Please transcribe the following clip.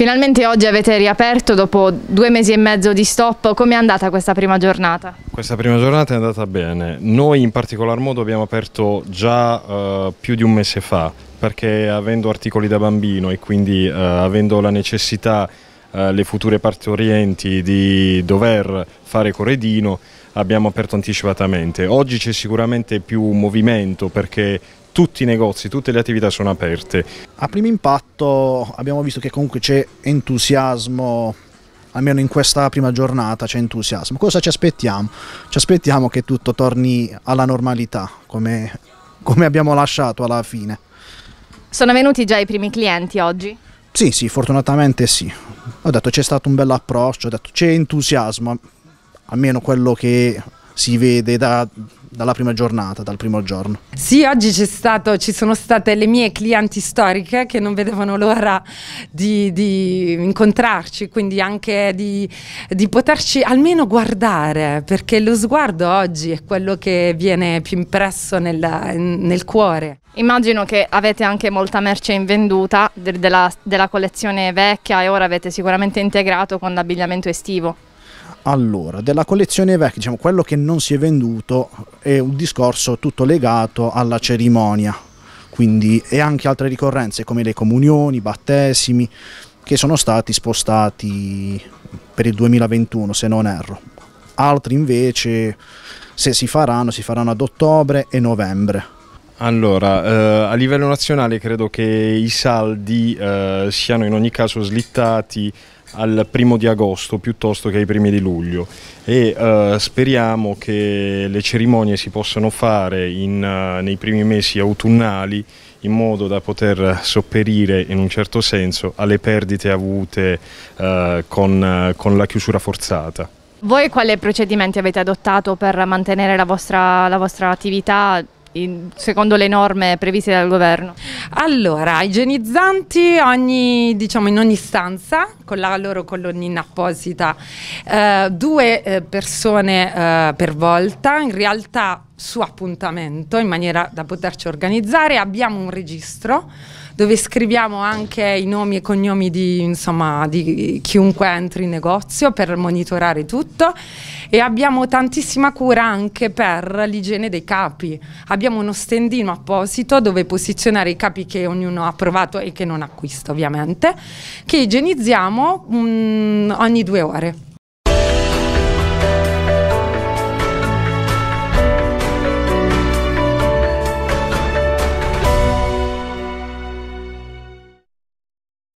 Finalmente oggi avete riaperto dopo due mesi e mezzo di stop, come è andata questa prima giornata? Questa prima giornata è andata bene, noi in particolar modo abbiamo aperto già uh, più di un mese fa perché avendo articoli da bambino e quindi uh, avendo la necessità uh, le future partorienti di dover fare corredino abbiamo aperto anticipatamente. Oggi c'è sicuramente più movimento perché tutti i negozi, tutte le attività sono aperte. A primo impatto abbiamo visto che comunque c'è entusiasmo almeno in questa prima giornata c'è entusiasmo. Cosa ci aspettiamo? Ci aspettiamo che tutto torni alla normalità, come, come, abbiamo lasciato alla fine. Sono venuti già i primi clienti oggi? Sì, sì, fortunatamente sì. Ho detto c'è stato un bel approccio, ho detto c'è entusiasmo, almeno quello che si vede da, dalla prima giornata, dal primo giorno? Sì, oggi stato, ci sono state le mie clienti storiche che non vedevano l'ora di, di, incontrarci, quindi anche di, di, poterci almeno guardare, perché lo sguardo oggi è quello che viene più impresso nel, nel cuore. Immagino che avete anche molta merce in venduta della, della collezione vecchia e ora avete sicuramente integrato con l'abbigliamento estivo. Allora, della collezione vecchia, diciamo, quello che non si è venduto è un discorso tutto legato alla cerimonia, quindi e anche altre ricorrenze come le comunioni, i battesimi, che sono stati spostati per il 2021 se non erro. Altri invece, se si faranno, si faranno ad ottobre e novembre allora, eh, a livello nazionale credo che i saldi eh, siano in ogni caso slittati al primo di agosto piuttosto che ai primi di luglio e eh, speriamo che le cerimonie si possano fare in, eh, nei primi mesi autunnali in modo da poter sopperire in un certo senso alle perdite avute eh, con, con, la chiusura forzata. Voi quali procedimenti avete adottato per mantenere la vostra, la vostra attività in, secondo le norme previste dal governo? Allora, igienizzanti ogni, diciamo, in ogni stanza con la loro colonnina apposita, eh, due eh, persone eh, per volta, in realtà su appuntamento in maniera da poterci organizzare, abbiamo un registro dove scriviamo anche i nomi e cognomi di, insomma, di chiunque entri in negozio per monitorare tutto e abbiamo tantissima cura anche per l'igiene dei capi. Abbiamo uno stendino apposito dove posizionare i capi che ognuno ha provato e che non acquista ovviamente, che igienizziamo mh, mm, ogni due ore.